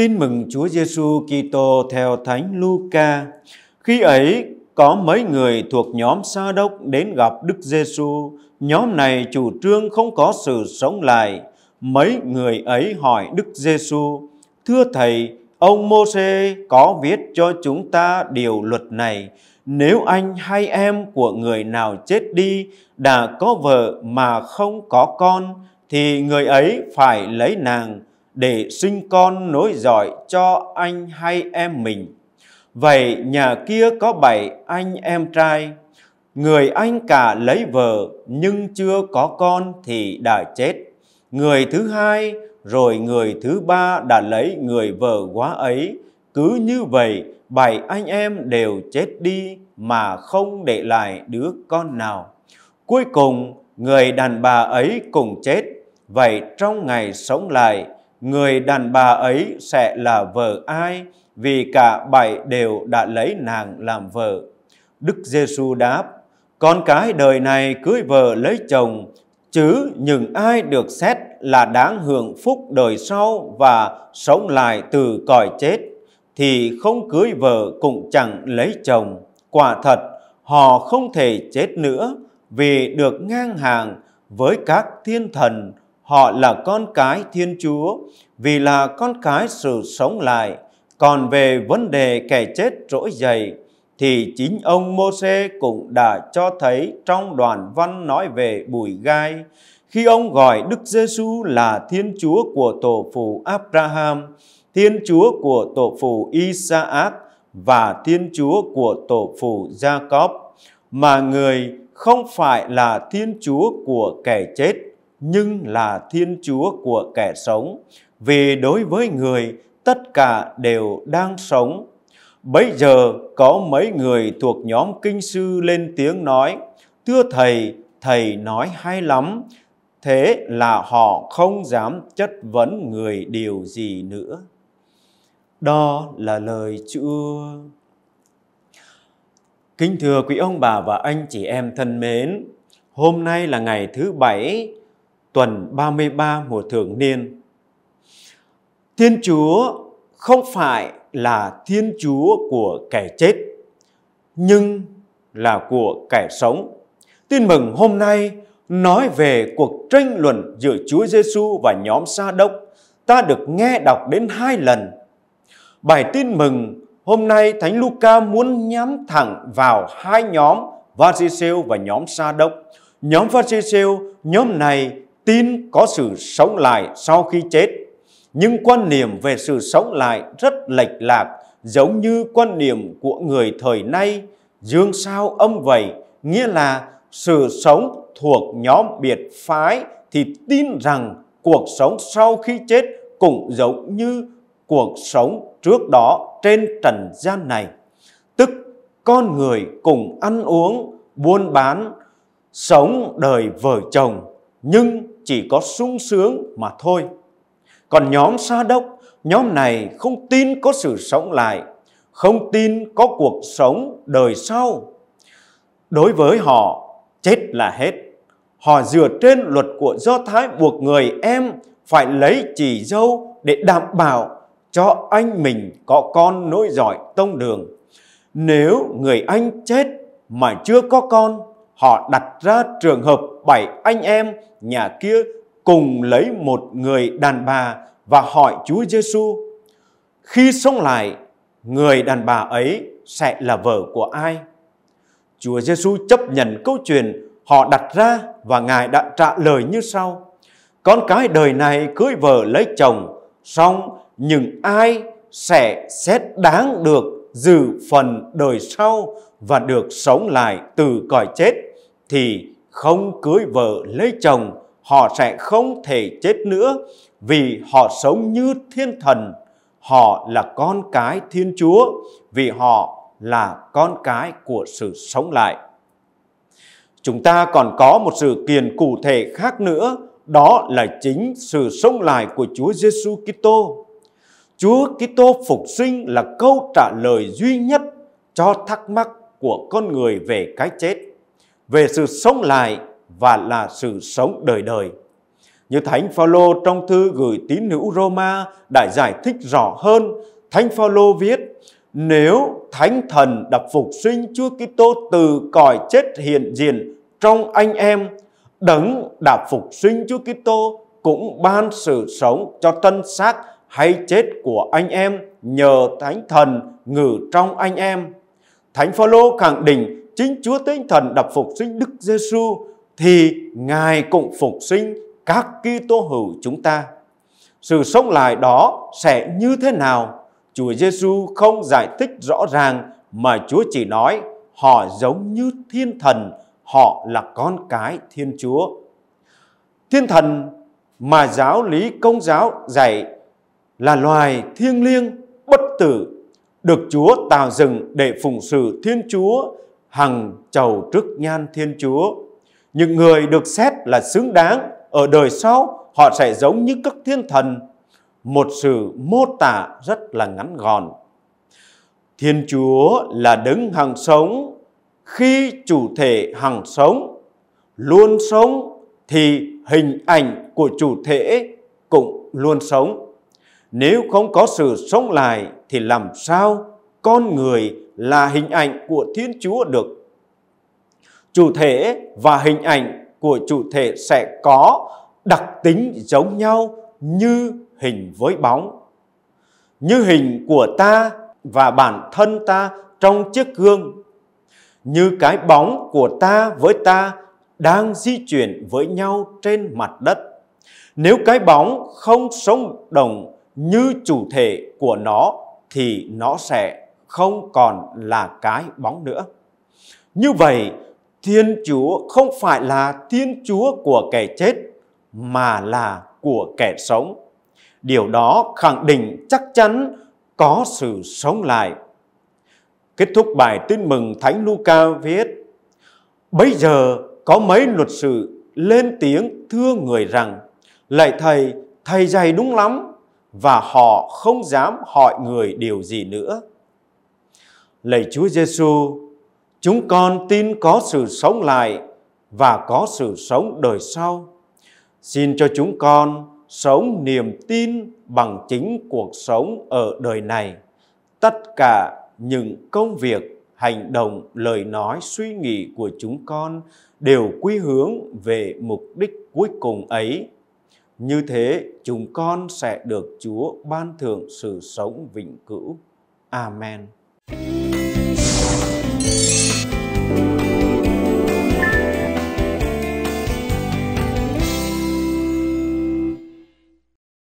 Tin mừng Chúa Giêsu Kitô theo Thánh Luca. Khi ấy có mấy người thuộc nhóm Sa Đốc đến gặp Đức Giêsu. Nhóm này chủ trương không có sự sống lại. Mấy người ấy hỏi Đức Giêsu: "Thưa thầy, ông Môse có viết cho chúng ta điều luật này: Nếu anh hay em của người nào chết đi đã có vợ mà không có con thì người ấy phải lấy nàng." để sinh con nối dõi cho anh hay em mình. Vậy nhà kia có bảy anh em trai, người anh cả lấy vợ nhưng chưa có con thì đã chết. Người thứ hai rồi người thứ ba đã lấy người vợ quá ấy. Cứ như vậy, bảy anh em đều chết đi mà không để lại đứa con nào. Cuối cùng, người đàn bà ấy cùng chết. Vậy trong ngày sống lại, người đàn bà ấy sẽ là vợ ai vì cả bảy đều đã lấy nàng làm vợ. Đức Giêsu đáp, con cái đời này cưới vợ lấy chồng, chứ những ai được xét là đáng hưởng phúc đời sau và sống lại từ cõi chết, thì không cưới vợ cũng chẳng lấy chồng. Quả thật, họ không thể chết nữa vì được ngang hàng với các thiên thần họ là con cái Thiên Chúa, vì là con cái sự sống lại. Còn về vấn đề kẻ chết trỗi dậy, thì chính ông Môse cũng đã cho thấy trong đoạn văn nói về bùi gai, khi ông gọi Đức Giêsu là Thiên Chúa của tổ phụ Abraham, Thiên Chúa của tổ phụ Isaac và Thiên Chúa của tổ phụ Jacob, mà người không phải là Thiên Chúa của kẻ chết nhưng là Thiên Chúa của kẻ sống, vì đối với người tất cả đều đang sống. Bây giờ có mấy người thuộc nhóm kinh sư lên tiếng nói, Thưa Thầy, Thầy nói hay lắm, thế là họ không dám chất vấn người điều gì nữa. Đó là lời Chúa. Kính thưa quý ông bà và anh chị em thân mến, hôm nay là ngày thứ bảy tuần 33 mùa thường niên. Thiên Chúa không phải là Thiên Chúa của kẻ chết, nhưng là của kẻ sống. Tin mừng hôm nay nói về cuộc tranh luận giữa Chúa Giêsu và nhóm Sa Đốc ta được nghe đọc đến hai lần. Bài tin mừng hôm nay Thánh Luca muốn nhắm thẳng vào hai nhóm Varisêu và nhóm Sa Đốc. Nhóm Varisêu, nhóm này tin có sự sống lại sau khi chết, nhưng quan niệm về sự sống lại rất lệch lạc, giống như quan niệm của người thời nay, dương sao âm vậy, nghĩa là sự sống thuộc nhóm biệt phái thì tin rằng cuộc sống sau khi chết cũng giống như cuộc sống trước đó trên trần gian này. Tức con người cùng ăn uống, buôn bán, sống đời vợ chồng nhưng chỉ có sung sướng mà thôi. Còn nhóm Sa Đốc, nhóm này không tin có sự sống lại, không tin có cuộc sống đời sau. Đối với họ, chết là hết. Họ dựa trên luật của Do Thái buộc người em phải lấy chỉ dâu để đảm bảo cho anh mình có con nối giỏi tông đường. Nếu người anh chết mà chưa có con họ đặt ra trường hợp bảy anh em nhà kia cùng lấy một người đàn bà và hỏi Chúa Giêsu khi sống lại người đàn bà ấy sẽ là vợ của ai? Chúa Giêsu chấp nhận câu chuyện họ đặt ra và Ngài đã trả lời như sau. Con cái đời này cưới vợ lấy chồng, xong những ai sẽ xét đáng được dự phần đời sau và được sống lại từ cõi chết thì không cưới vợ lấy chồng họ sẽ không thể chết nữa vì họ sống như thiên thần họ là con cái thiên chúa vì họ là con cái của sự sống lại chúng ta còn có một sự kiện cụ thể khác nữa đó là chính sự sống lại của Chúa Giêsu Kitô. Chúa Kitô phục sinh là câu trả lời duy nhất cho thắc mắc của con người về cái chết về sự sống lại và là sự sống đời đời. Như Thánh Phaolô trong thư gửi tín hữu Roma đã giải thích rõ hơn, Thánh Phaolô viết: Nếu Thánh Thần đã phục sinh Chúa Kitô từ cõi chết hiện diện trong anh em, đấng đã phục sinh Chúa Kitô cũng ban sự sống cho thân xác hay chết của anh em nhờ Thánh Thần ngự trong anh em. Thánh Phaolô khẳng định chính Chúa Thánh Thần đập phục sinh Đức Giêsu thì Ngài cũng phục sinh các Kitô hữu chúng ta. Sự sống lại đó sẽ như thế nào? Chúa Giêsu không giải thích rõ ràng mà Chúa chỉ nói họ giống như thiên thần, họ là con cái Thiên Chúa. Thiên thần mà giáo lý công giáo dạy là loài thiêng liêng, bất tử, được Chúa tạo dựng để phụng sự Thiên Chúa hằng chầu trước nhan Thiên Chúa. Những người được xét là xứng đáng, ở đời sau họ sẽ giống như các thiên thần. Một sự mô tả rất là ngắn gọn. Thiên Chúa là đứng hằng sống, khi chủ thể hằng sống, luôn sống thì hình ảnh của chủ thể cũng luôn sống. Nếu không có sự sống lại thì làm sao con người là hình ảnh của Thiên Chúa được. Chủ thể và hình ảnh của chủ thể sẽ có đặc tính giống nhau như hình với bóng. Như hình của ta và bản thân ta trong chiếc gương. Như cái bóng của ta với ta đang di chuyển với nhau trên mặt đất. Nếu cái bóng không sống đồng như chủ thể của nó thì nó sẽ không còn là cái bóng nữa. Như vậy, Thiên Chúa không phải là Thiên Chúa của kẻ chết mà là của kẻ sống. Điều đó khẳng định chắc chắn có sự sống lại. Kết thúc bài tin mừng Thánh Luca viết: Bây giờ có mấy luật sự lên tiếng thưa người rằng: Lạy thầy, thầy dạy đúng lắm và họ không dám hỏi người điều gì nữa. Lạy Chúa Giêsu, chúng con tin có sự sống lại và có sự sống đời sau. Xin cho chúng con sống niềm tin bằng chính cuộc sống ở đời này. Tất cả những công việc, hành động, lời nói, suy nghĩ của chúng con đều quy hướng về mục đích cuối cùng ấy. Như thế chúng con sẽ được Chúa ban thưởng sự sống vĩnh cửu. Amen.